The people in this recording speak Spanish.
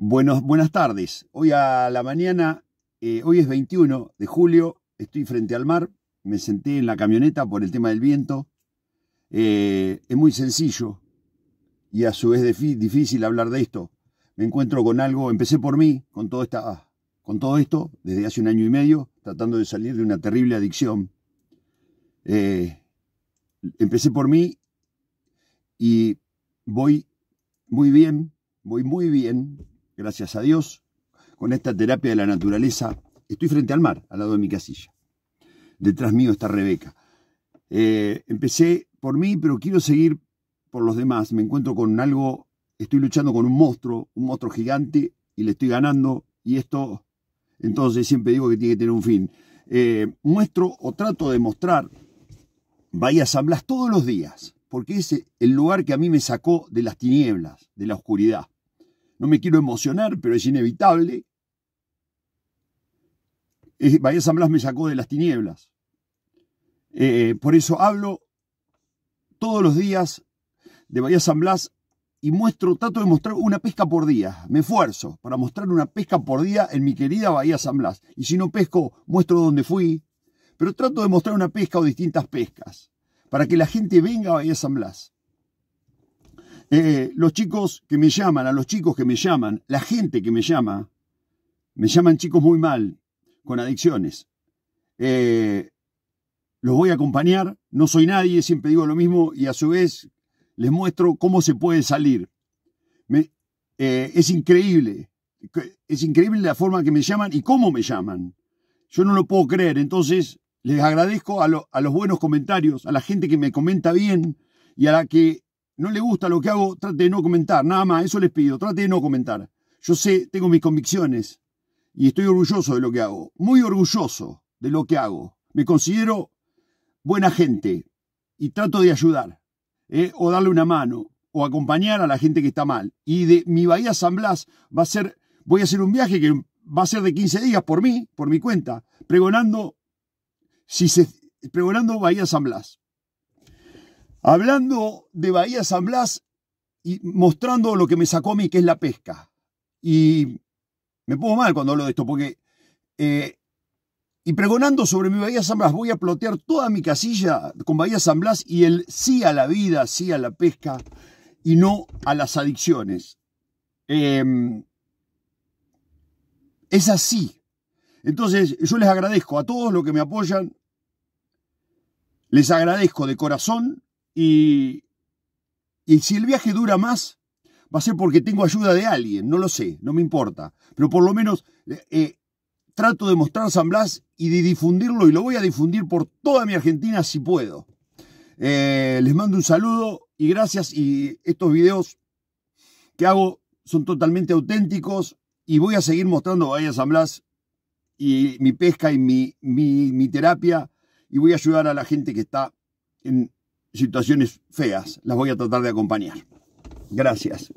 Buenos, buenas tardes. Hoy a la mañana, eh, hoy es 21 de julio, estoy frente al mar, me senté en la camioneta por el tema del viento. Eh, es muy sencillo y a su vez difícil hablar de esto. Me encuentro con algo, empecé por mí, con, todo esta, ah, con todo esto, desde hace un año y medio, tratando de salir de una terrible adicción. Eh, empecé por mí y voy muy bien, voy muy bien, gracias a Dios, con esta terapia de la naturaleza, estoy frente al mar, al lado de mi casilla. Detrás mío está Rebeca. Eh, empecé por mí, pero quiero seguir por los demás. Me encuentro con algo, estoy luchando con un monstruo, un monstruo gigante, y le estoy ganando, y esto, entonces siempre digo que tiene que tener un fin. Eh, muestro o trato de mostrar Bahía San Blas todos los días, porque es el lugar que a mí me sacó de las tinieblas, de la oscuridad. No me quiero emocionar, pero es inevitable. Bahía San Blas me sacó de las tinieblas. Eh, por eso hablo todos los días de Bahía San Blas y muestro, trato de mostrar una pesca por día. Me esfuerzo para mostrar una pesca por día en mi querida Bahía San Blas. Y si no pesco, muestro dónde fui. Pero trato de mostrar una pesca o distintas pescas para que la gente venga a Bahía San Blas. Eh, los chicos que me llaman, a los chicos que me llaman, la gente que me llama, me llaman chicos muy mal, con adicciones. Eh, los voy a acompañar, no soy nadie, siempre digo lo mismo y a su vez les muestro cómo se puede salir. Me, eh, es increíble, es increíble la forma que me llaman y cómo me llaman. Yo no lo puedo creer, entonces les agradezco a los buenos comentarios, a la gente que me comenta bien y a la que no le gusta lo que hago, trate de no comentar, nada más, eso les pido, trate de no comentar. Yo sé, tengo mis convicciones y estoy orgulloso de lo que hago, muy orgulloso de lo que hago. Me considero buena gente y trato de ayudar, ¿eh? o darle una mano, o acompañar a la gente que está mal. Y de mi Bahía San Blas va a ser, voy a hacer un viaje que va a ser de 15 días por mí, por mi cuenta, pregonando, si se, pregonando Bahía San Blas hablando de Bahía San Blas y mostrando lo que me sacó a mí, que es la pesca. Y me pongo mal cuando hablo de esto, porque... Eh, y pregonando sobre mi Bahía San Blas, voy a plotear toda mi casilla con Bahía San Blas y el sí a la vida, sí a la pesca y no a las adicciones. Em, es así. Entonces, yo les agradezco a todos los que me apoyan. Les agradezco de corazón y, y si el viaje dura más, va a ser porque tengo ayuda de alguien, no lo sé, no me importa. Pero por lo menos eh, eh, trato de mostrar San Blas y de difundirlo y lo voy a difundir por toda mi Argentina si puedo. Eh, les mando un saludo y gracias y estos videos que hago son totalmente auténticos y voy a seguir mostrando vaya San Blas y mi pesca y mi, mi terapia y voy a ayudar a la gente que está en, situaciones feas. Las voy a tratar de acompañar. Gracias.